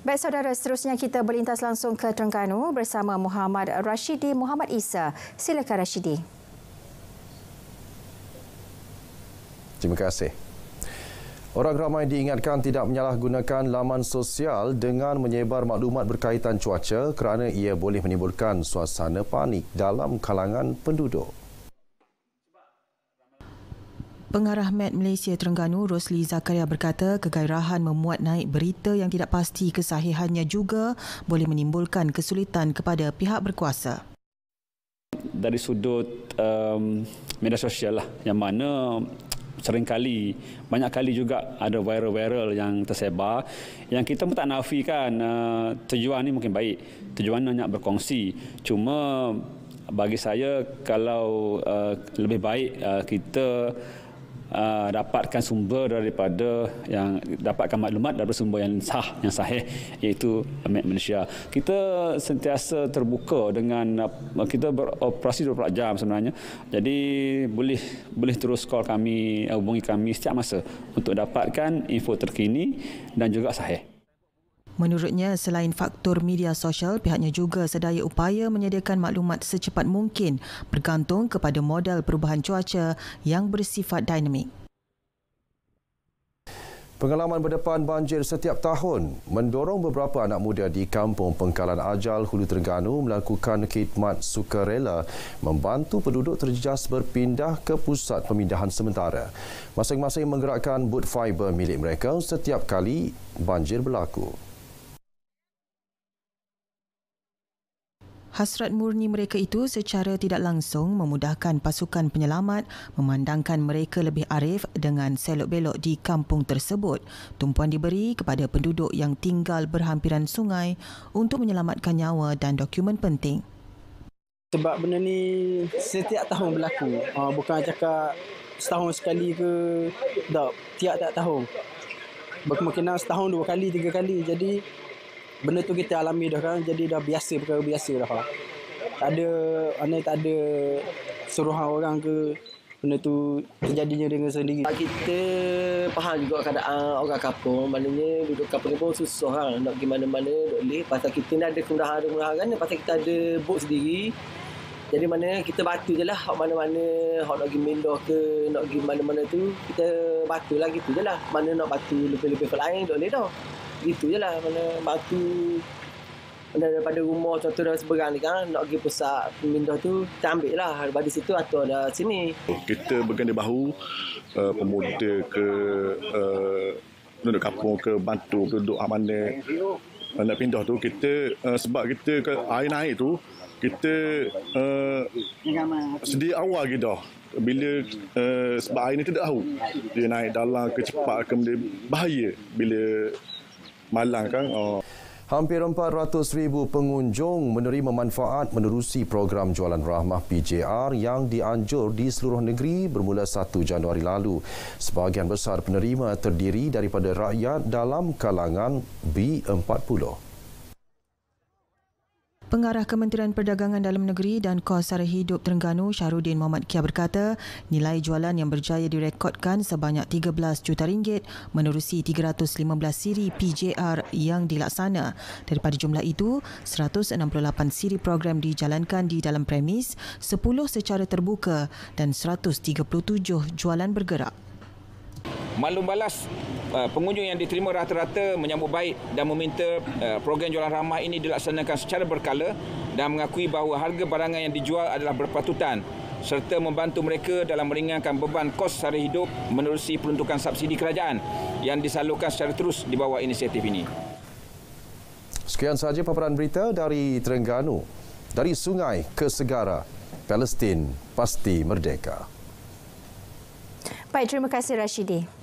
Baik saudara, seterusnya kita berlintas langsung ke Terengganu bersama Muhammad Rashidi Muhammad Isa. Silakan Rashidi. Terima kasih. Orang ramai diingatkan tidak menyalahgunakan laman sosial dengan menyebar maklumat berkaitan cuaca kerana ia boleh menimbulkan suasana panik dalam kalangan penduduk. Pengarah Med Malaysia Terengganu Rosli Zakaria berkata kegairahan memuat naik berita yang tidak pasti kesahihannya juga boleh menimbulkan kesulitan kepada pihak berkuasa. Dari sudut um, media sosial lah, yang mana seringkali banyak kali juga ada viral-viral yang tersebar yang kita pun tak nafikan uh, tujuan ini mungkin baik tujuan banyak berkongsi cuma bagi saya kalau uh, lebih baik uh, kita Uh, dapatkan sumber daripada yang dapatkan maklumat daripada sumber yang sah yang sahih iaitu Met Malaysia. Kita sentiasa terbuka dengan uh, kita beroperasi 24 jam sebenarnya. Jadi boleh boleh terus call kami uh, hubungi kami setiap masa untuk dapatkan info terkini dan juga sahih. Menurutnya, selain faktor media sosial, pihaknya juga sedaya upaya menyediakan maklumat secepat mungkin bergantung kepada model perubahan cuaca yang bersifat dinamik. Pengalaman berdepan banjir setiap tahun mendorong beberapa anak muda di Kampung Pengkalan Ajal Hulu Terengganu melakukan khidmat sukarela membantu penduduk terjejas berpindah ke pusat pemindahan sementara. Masing-masing menggerakkan boot fiber milik mereka setiap kali banjir berlaku. Hasrat murni mereka itu secara tidak langsung memudahkan pasukan penyelamat memandangkan mereka lebih arif dengan selok-belok di kampung tersebut. Tumpuan diberi kepada penduduk yang tinggal berhampiran sungai untuk menyelamatkan nyawa dan dokumen penting. Sebab benda ni setiap tahun berlaku. Ah, bukan cakap setahun sekali ke tak, tiap-tiap tahun. Berkemungkinan setahun dua kali, tiga kali. Jadi benda tu kita alami dah kan jadi dah biasa perkara biasa dah lah. tak ada mana tak ada suruhan orang ke benda tu terjadinya dengan sendiri kita faham juga keadaan orang kampung maknanya duduk kampung pun susah kan nak pergi mana-mana duduk leh pasal kita ni ada kemudahan-kemudahan kan pasal kita ada boat sendiri jadi mana kita batu je lah. Hak mana-mana, hak nak pergi Mendoz ke, nak pergi mana-mana tu, kita batu lagi tu je lah. Mana nak batu lebih-lebih ke lain, tak boleh tau itu je lah mana batu daripada rumah contoh dan seberang ni kan nak pergi pusat pemindah tu kita ambil lah daripada situ atau ada sini oh, kita berganda bahu uh, pemuda ke uh, penduduk kampung ke batu ke duduk mana uh, nak pindah tu kita uh, sebab kita ke air naik tu kita uh, sedia awal kita dah bila uh, sebab air ni tidak tahu dia naik dalam ke cepat bahaya bila Malang kan? Oh. Hampir 400,000 pengunjung menerima manfaat menerusi program jualan rahmah PJR yang dianjur di seluruh negeri bermula 1 Januari lalu. Sebahagian besar penerima terdiri daripada rakyat dalam kalangan B40. Pengarah Kementerian Perdagangan Dalam Negeri dan Kos Sara Hidup Terengganu Syarudin Mohamad Kia berkata, nilai jualan yang berjaya direkodkan sebanyak 13 juta ringgit menerusi 315 siri PJR yang dilaksana. Daripada jumlah itu, 168 siri program dijalankan di dalam premis, 10 secara terbuka dan 137 jualan bergerak. Malum balas Uh, pengunjung yang diterima rata-rata menyambut baik dan meminta uh, program jualan ramah ini dilaksanakan secara berkala dan mengakui bahawa harga barangan yang dijual adalah berpatutan serta membantu mereka dalam meringankan beban kos sara hidup menerusi peruntukan subsidi kerajaan yang disalurkan secara terus di bawah inisiatif ini. Sekian sahaja paparan berita dari Terengganu. Dari sungai ke segara, Palestin pasti merdeka. Baik, terima kasih Rashidi.